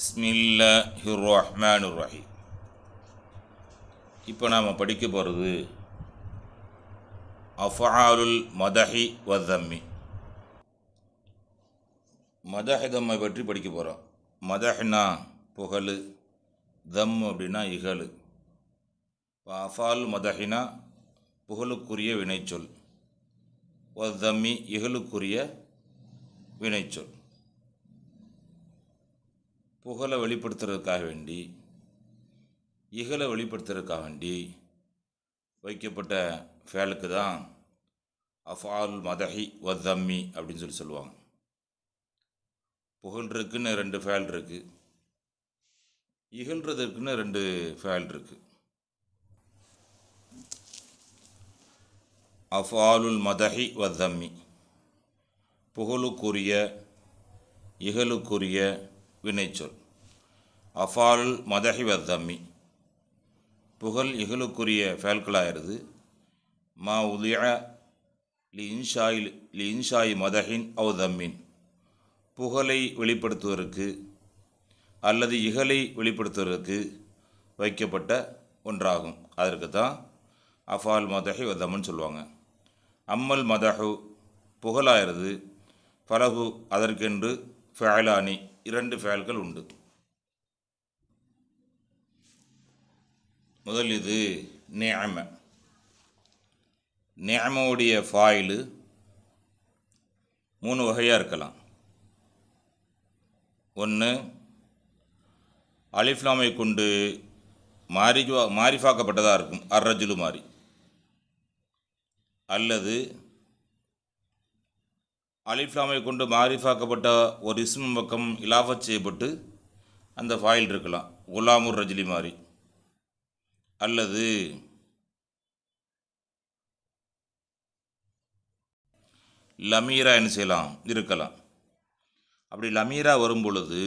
பிஸ்மில்லாஹிர் ரஹ்மான் ரஹீம் இப்போ நாம் படிக்க போகிறது அஃபாலுல் மதஹி வதம்மி மதஹதம்மை பற்றி படிக்க போகிறோம் மதஹ்னா புகழு தம் அப்படின்னா இகழு இப்போ அஃபால் மதஹினா புகழுக்குரிய வினைச்சொல் ஒ தம்மி இகழுக்குரிய வினைச்சொல் புகழை வெளிப்படுத்துறதுக்காக வேண்டி இகலை வெளிப்படுத்துறதுக்காக வேண்டி வைக்கப்பட்ட ஃபேலுக்கு தான் அஃபால் மதஹி வத்தம்மி அப்படின்னு சொல்லி சொல்லுவாங்க புகழ் இருக்குன்னு ரெண்டு ஃபேல் இருக்குது இகழ்றதுக்குன்னு ரெண்டு ஃபேல் இருக்குது அஃபாலுல் மதஹி வத்தம்மி புகழுக்குரிய இகழுக்குரிய வினைச்சொல் அஃபாலுல் மதஹி வத்தம்மி புகழ் இகழுக்குரிய ஃபேல்களாகிறது மா உலியா லி இன்ஷாய் லி இன்ஷாய் மதஹின் அவ் தம்மின் புகழை வெளிப்படுத்துவதற்கு அல்லது இகலை வெளிப்படுத்துவதற்கு வைக்கப்பட்ட ஒன்றாகும் அதற்கு தான் அஃபால் மதஹி வதம்முன்னு சொல்லுவாங்க அம்மல் மதஹு புகழாயிருது பலகு அதற்கென்று ஃபேலானி இரண்டு ஃபேல்கள் உண்டு முதல் இது நேம நேமோடைய ஃபாயிலு மூணு வகையாக இருக்கலாம் ஒன்று அலிஃப்லாமை கொண்டு மாரிஜுவா மாரிஃபாக்கப்பட்டதாக இருக்கும் அர்ரஜுலு மாறி அல்லது அலிஃப்லாமை கொண்டு மாரிஃபாக்கப்பட்ட ஒரு இஸ்மு பக்கம் இலாஃபத் செய்யப்பட்டு அந்த ஃபாயில் இருக்கலாம் குலாமுர் ரஜிலி மாதிரி அல்லது லமீரா என்ன செய்யலாம் இருக்கலாம் அப்படி லமீரா வரும் பொழுது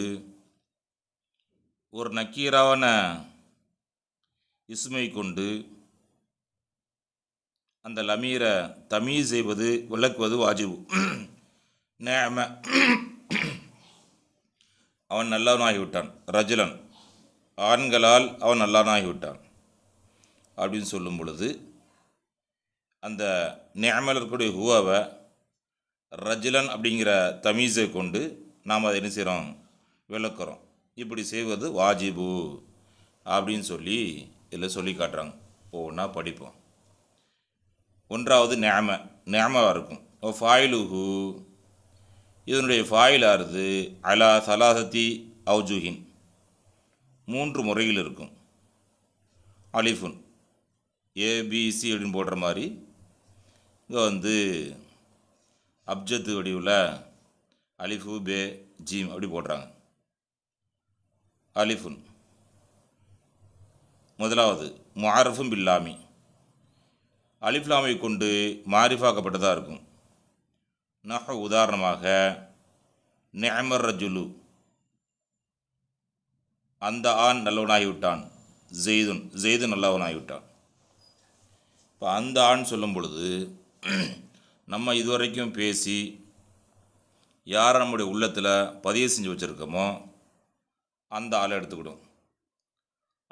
ஒரு நக்கீராவான இஸ்மை கொண்டு அந்த லமீரை தமிழ் செய்வது விளக்குவது வாஜிபு நேம அவன் நல்லவனாகிவிட்டான் ரஜலன் ஆண்களால் அவன் நல்லவனாகிவிட்டான் அப்படின்னு சொல்லும் பொழுது அந்த நியமல் இருக்கக்கூடிய ஹுவாவை ரஜிலன் அப்படிங்கிற தமீஸை கொண்டு நாம் அதை என்ன செய்கிறோம் விளக்குறோம் இப்படி செய்வது வாஜிபு அப்படின்னு சொல்லி இதில் சொல்லி காட்டுறாங்க ஒவ்வொன்றா படிப்போம் ஒன்றாவது நேம நேமாவாக இருக்கும் ஓ ஃபாயிலுஹு இதனுடைய ஃபாயில் ஆறுது அலா சலாசத்தி அவுஜுஹின் மூன்று முறையில் இருக்கும் அலிஃபுன் ஏபிசி அப்படின்னு போடுற மாதிரி இங்கே வந்து அப்ஜத்து வடிவில் அலிஃபு பே ஜீம் அப்படி போடுறாங்க அலிஃபுன் முதலாவது மாரஃபும் பில்லாமி அலிஃப்லாமை கொண்டு மாரிஃபாக்கப்பட்டதாக இருக்கும் நக உதாரணமாக நேமர் ரஜுலு அந்த ஆண் நல்லவனாகிவிட்டான் ஜெய்துன் ஜெய்து நல்லவனாகிவிட்டான் இப்போ அந்த ஆண் சொல்லும் பொழுது நம்ம இதுவரைக்கும் பேசி யார் நம்முடைய உள்ளத்தில் பதிவு செஞ்சு வச்சுருக்கோமோ அந்த ஆளை எடுத்துக்கிடும்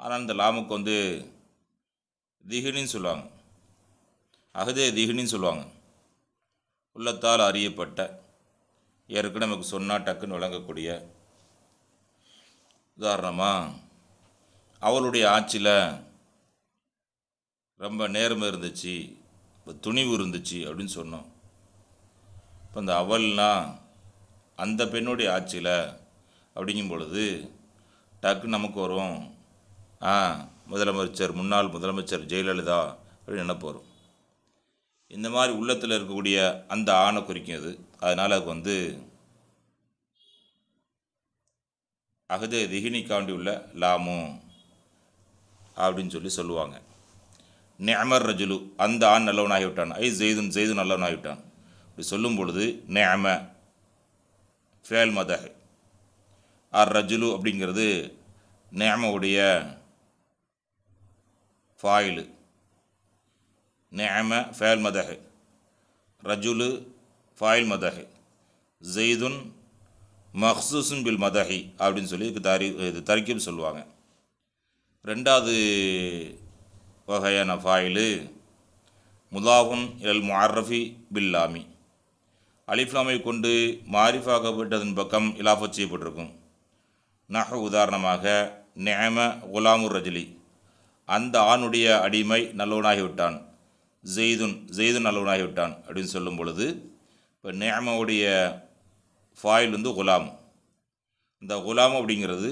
ஆனால் அந்த லாமுக்கு வந்து திகினின்னு சொல்லுவாங்க அகதே திகினின்னு சொல்லுவாங்க உள்ளத்தால் அறியப்பட்ட ஏற்கனவே நமக்கு சொன்னால் டக்குன்னு விளங்கக்கூடிய உதாரணமாக அவளுடைய ஆட்சியில் ரொம்ப நேரம் இருந்துச்சு இப்போ துணிவு இருந்துச்சு அப்படின்னு சொன்னோம் இப்போ அந்த அவல்னால் அந்த பெண்ணுடைய ஆட்சியில் அப்படிங்கும் பொழுது டக்கு நமக்கு வரும் ஆ முதலமைச்சர் முன்னாள் முதலமைச்சர் ஜெயலலிதா அப்படின்னு நினப்பு போகிறோம் இந்த மாதிரி உள்ளத்தில் இருக்கக்கூடிய அந்த ஆணை குறிக்கும் அது அதனால் அதுக்கு வந்து அகதே திகினி காண்டி உள்ள லாமு அப்படின்னு சொல்லி சொல்லுவாங்க நேமர் ரஜுலு அந்த ஆண் நல்லவனாகிவிட்டான் ஐ ஜெய்துன் ஜெய்துன் நல்லவனாகிவிட்டான் இப்படி சொல்லும் பொழுது நேம ஃபேல் மதஹ் ஆர் ரஜுலு அப்படிங்கிறது நேமவுடைய ஃபாயிலு நேம ஃபேல் மதஹ் ரஜுலு ஃபாயில் மதஹ் ஜெய்துன் மஹ்சூசுன் பில் மதஹி அப்படின்னு சொல்லி இதுக்கு தரி இது தரிக்கும் சொல்லுவாங்க ரெண்டாவது வகைய நஃபாயிலு முதாஹுன் எல் முஅர்ரஃபி பில்லாமி அலிஃப்லாமை கொண்டு மாரிஃபாகப்பட்டதன் பக்கம் இலாஃபத் செய்யப்பட்டிருக்கும் நஹ உதாரணமாக நேம குலாமுர் ரஜிலி அந்த ஆணுடைய அடிமை நல்லவனாகிவிட்டான் ஜெய்துன் ஜெய்துன் நல்லவனாகிவிட்டான் அப்படின்னு சொல்லும் பொழுது இப்போ நேமாவுடைய ஃபாயில் வந்து குலாம் இந்த குலாம் அப்படிங்கிறது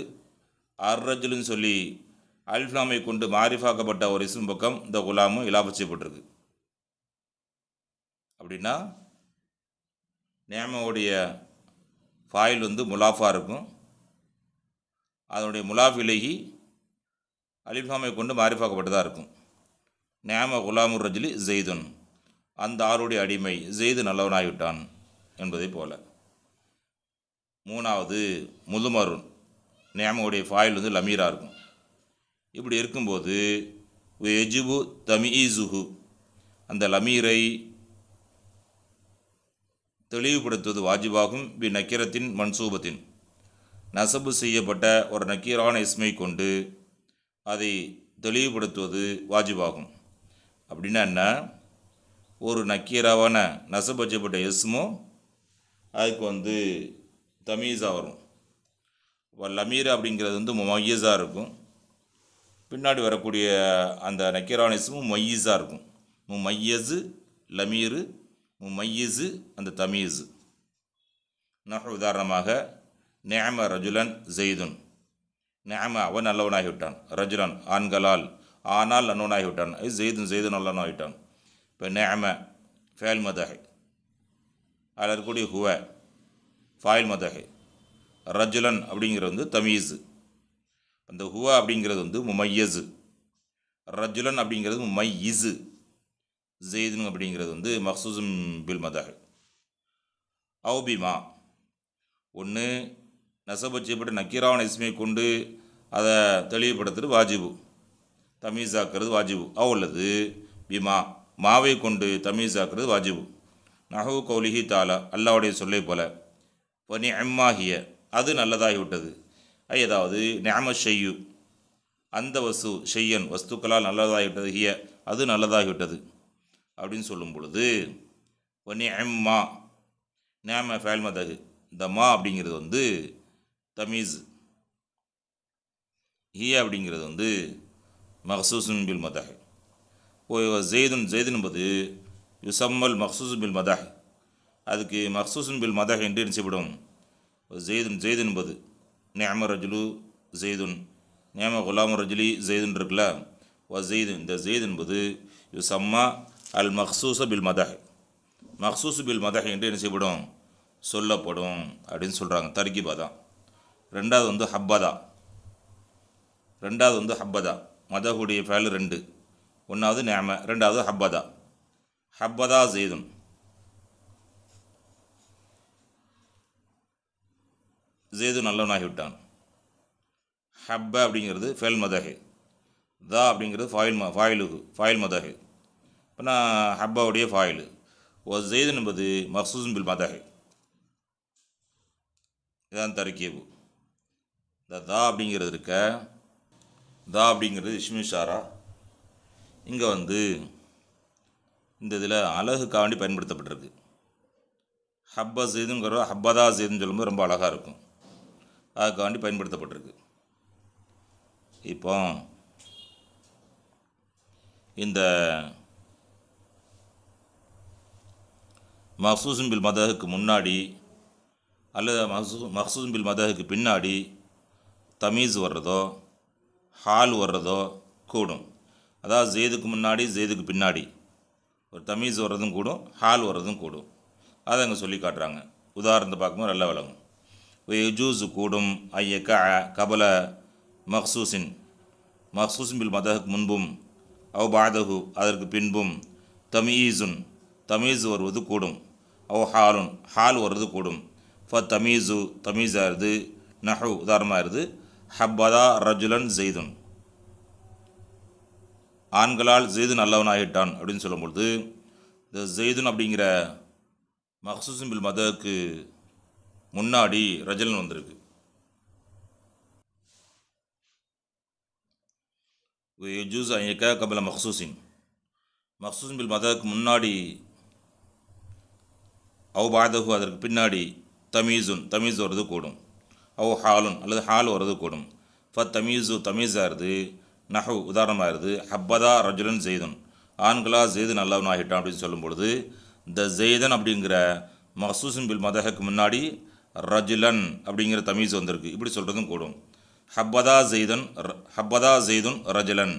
அர்ரஜிலுன்னு சொல்லி அல்ஃப்லாமை கொண்டு மாரிஃபாக்கப்பட்ட ஒரு இசும் பக்கம் இந்த குலாமும் இலாபம் செய்யப்பட்டிருக்கு அப்படின்னா நேமோடைய ஃபாயில் வந்து முலாஃபாக இருக்கும் அதனுடைய முலாஃப் இலகி அலிஃபாமை கொண்டு மாரிஃபாக்கப்பட்டதாக இருக்கும் நேம குலாமுர் ரஜிலி ஜெய்துன் அந்த ஆளுடைய அடிமை ஜெய்து நல்லவனாகிவிட்டான் என்பதை போல மூணாவது முதுமருன் நேமவுடைய ஃபாயில் வந்து லமீராக இருக்கும் இப்படி இருக்கும்போது எஜுபு தமிஈசுகு அந்த லமீரை தெளிவுபடுத்துவது வாஜிபாகும் பி நக்கீரத்தின் மன்சூபத்தின் நசபு செய்யப்பட்ட ஒரு நக்கீரான இஸ்மை கொண்டு அதை தெளிவுபடுத்துவது வாஜிபாகும் அப்படின்னா என்ன ஒரு நக்கீராவான நசபு செய்யப்பட்ட இஸ்மோ அதுக்கு வந்து தமீஸாக வரும் லமீர் அப்படிங்கிறது வந்து மொய்யஸாக இருக்கும் பின்னாடி வரக்கூடிய அந்த நக்கீரானிசமும் மையீஸாக இருக்கும் முமையஸு லமீரு மையீஸு அந்த தமீஸு நான் உதாரணமாக நேம ரஜுலன் ஜெய்துன் நேம அவன் நல்லவனாகிவிட்டான் ரஜுலன் ஆண்களால் ஆனால் நல்லவனாகிவிட்டான் ஐ ஜெய்துன் ஜெய்துன் நல்லவனாகிட்டான் இப்போ நேம ஃபேல் மதகை அதில் இருக்கக்கூடிய ஹுவ ஃபாயில் மதகை ரஜுலன் அப்படிங்கிறது வந்து தமீஸு இந்த ஹுவா அப்படிங்கிறது வந்து முமையஸு ரஜுலன் அப்படிங்கிறது முமை இசு ஜெயிதுன் அப்படிங்கிறது வந்து மஹசூசும் பில் மதகள் அவுபிமா ஒன்று நெசபு செய்யப்பட்ட நக்கீராவன் இஸ்மையை கொண்டு அதை தெளிவுபடுத்துறது வாஜிபு தமிழாக்கிறது வாஜிபு அவ்வளது பிமா மாவை கொண்டு தமிழாக்கிறது வாஜிபு நஹு கௌலிஹி தாலா அல்லாவுடைய சொல்லை போல பனி அம்மாகிய அது நல்லதாகிவிட்டது ஏதாவது நியம செய்யு அந்த வசு செய்யன் வஸ்துக்களால் நல்லதாகிவிட்டது ஹிய அது நல்லதாகிவிட்டது அப்படின்னு சொல்லும் பொழுது மா நியம நேம ஃபேல்மதகு இந்த மா அப்படிங்கிறது வந்து தமீஸ் ஹிய அப்படிங்கிறது வந்து மஹசூசுன் பில் மதஹ் இப்போ ஜெய்துன் ஜெய்து என்பது யுசம்மல் மஹசூஸ் பில் மதஹ் அதுக்கு மஹசூசுன் பில் மதஹ் என்று நினைச்சுவிடும் ஜெய்துன் ஜெய்து என்பது நியாம ரஜுலு ஜெய்துன் நியம குலாம் ரஜுலி ஜெய்துன் இருக்குல்ல வ ஜெய்து இந்த ஜெய்து என்பது யூ சம்மா அல் மஹ்சூச பில் மதஹ் மக்சூஸ் பில் மதஹ் என்று என்ன செய்யப்படும் சொல்லப்படும் அப்படின்னு சொல்கிறாங்க தர்கிபா தான் ரெண்டாவது வந்து ஹப்பதா ரெண்டாவது வந்து ஹப்பதா மதகுடைய ஃபேல் ரெண்டு ஒன்றாவது நியாம ரெண்டாவது ஹப்பதா ஹப்பதா ஜெய்துன் ஜேது நல்லவனாகிவிட்டான் ஹப்ப அப்படிங்கிறது ஃபெல் மதகு தா அப்படிங்கிறது ஃபாயில் ம ஃபாயிலு ஃபாயில் மதகு இப்போ நான் ஹப்பாவுடைய ஃபாயிலு ஓ ஜெய்து என்பது மஹசூஸ் பில் மதகு இதான் தருக்கீபு த தா அப்படிங்கிறது இருக்க தா அப்படிங்கிறது இஷ்மிஷாரா இங்கே வந்து இந்த இதில் அழகுக்காக வேண்டி பயன்படுத்தப்பட்டிருக்கு ஹப்பா ஜெய்துங்கிற ஹப்பதா செய்துன்னு சொல்லும்போது ரொம்ப அழகாக இருக்கும் அதுக்காண்டி பயன்படுத்தப்பட்டிருக்கு இப்போ இந்த மஹசூசும் பில் மதகுக்கு முன்னாடி அல்லது மஹசூ மஹசூசும் பில் மதகுக்கு பின்னாடி தமீஸ் வர்றதோ ஹால் வர்றதோ கூடும் அதாவது ஜெய்துக்கு முன்னாடி ஜெய்துக்கு பின்னாடி ஒரு தமீஸ் வர்றதும் கூடும் ஹால் வர்றதும் கூடும் அதை அங்கே சொல்லி காட்டுறாங்க உதாரணத்தை பார்க்கும்போது நல்லா விளங்கும் வயஜூஸ் கூடும் ஐயக்க கபல மஹ்சூசின் மஹ்சூசின் பில் மதகுக்கு முன்பும் அவ் பாதகு அதற்கு பின்பும் தமீசுன் தமீஸ் வருவது கூடும் அவ் ஹாலுன் ஹால் வருவது கூடும் ஃப தமீஸு ஆயிருது நஹு உதாரணமாகிறது ஹப்பதா ரஜுலன் ஜெய்துன் ஆண்களால் ஜெய்துன் நல்லவனாகிட்டான் அப்படின்னு சொல்லும்பொழுது இந்த ஜெய்துன் அப்படிங்கிற மஹசூசின் பில் மதகுக்கு முன்னாடி ரஜலன் வந்திருக்கு ஜூஸ் ஐயக்க கபல மஹசூசின் மஹசூஸ் பில் மதக்கு முன்னாடி அவு பாதகு அதற்கு பின்னாடி தமீசுன் தமீஸ் வர்றது கூடும் அவு ஹாலுன் அல்லது ஹால் வர்றது கூடும் ஃப தமீஸு தமீஸாகிறது நஹு உதாரணமாக இருது ஹப்பதா ரஜுலன் ஜெய்தன் ஆண்களா செய்து நல்லவன் ஆகிட்டான் அப்படின்னு சொல்லும் பொழுது த ஜெய்தன் அப்படிங்கிற மஹசூசின் பில் மதகுக்கு முன்னாடி ரஜ்லன் அப்படிங்கிற தமிழ்ஸ் வந்திருக்கு இப்படி சொல்கிறதும் கூடும் ஹப்பதா ஜெய்தன் ஹப்பதா ஜெய்துன் ரஜலன்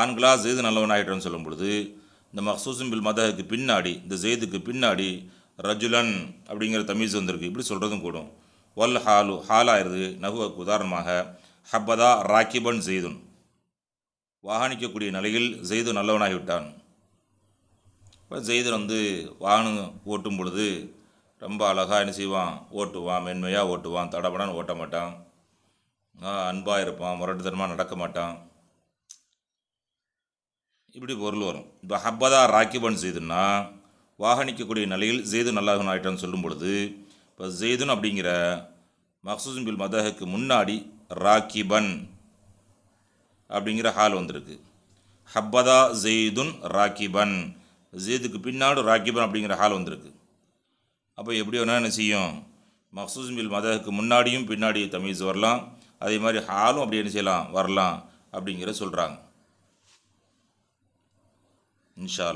ஆண்களா ஜெய்து நல்லவன் ஆகிட்டோன்னு சொல்லும் பொழுது இந்த மஹசூசும் பில் மதகுக்கு பின்னாடி இந்த ஜெய்துக்கு பின்னாடி ரஜுலன் அப்படிங்கிற தமிழ்ஸ் வந்திருக்கு இப்படி சொல்கிறதும் கூடும் வல் ஹாலு ஹாலாயிருது நகுவுக்கு உதாரணமாக ஹப்பதா ராக்கிபன் ஜெய்துன் வாகனிக்கக்கூடிய நிலையில் ஜெய்து நல்லவனாகிவிட்டான் இப்போ ஜெய்தன் வந்து வாகனம் ஓட்டும் பொழுது ரொம்ப அழகாக என்ன செய்வான் ஓட்டுவான் மென்மையாக ஓட்டுவான் தடபடான்னு ஓட்ட மாட்டான் அன்பாக இருப்பான் முரட்டுத்தனமாக நடக்க மாட்டான் இப்படி பொருள் வரும் இப்போ ஹப்பதா ராக்கிபன் செய்துன்னா வாகனிக்கக்கூடிய நிலையில் ஜெய்து நல்லா ஆகிட்டான்னு சொல்லும் பொழுது இப்போ ஜெய்துன் அப்படிங்கிற மக்சூசின் பில் மதஹுக்கு முன்னாடி ராக்கிபன் அப்படிங்கிற ஹால் வந்திருக்கு ஹப்பதா ஜெய்துன் ராக்கிபன் ஜெய்துக்கு பின்னாடு ராக்கிபன் அப்படிங்கிற ஹால் வந்திருக்கு அப்போ எப்படி வேணால் என்ன செய்யும் மக்சூஸ் மில் மதகுக்கு முன்னாடியும் பின்னாடியும் தமிழ்ஸ் வரலாம் அதே மாதிரி ஹாலும் அப்படி என்ன செய்யலாம் வரலாம் அப்படிங்கிற சொல்கிறாங்க இன்ஷா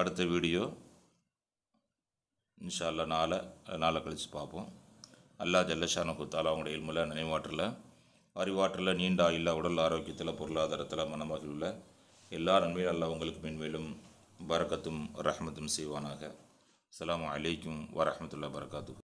அடுத்த வீடியோ இன்ஷா நாளை நாளை கழித்து பார்ப்போம் அல்லா ஜல்லஷான குத்தாலா அவங்களுடைய இல்முல நினைவாற்றில் அறிவாற்றில் நீண்ட இல்லை உடல் ஆரோக்கியத்தில் பொருளாதாரத்தில் உள்ள எல்லா நன்மையும் அல்லா உங்களுக்கு மென்மேலும் பரக்கத்தும் ரஹமத்தும் செய்வானாக அலாம் அலைக்கும் வரமத்துல்லா பரகாத்து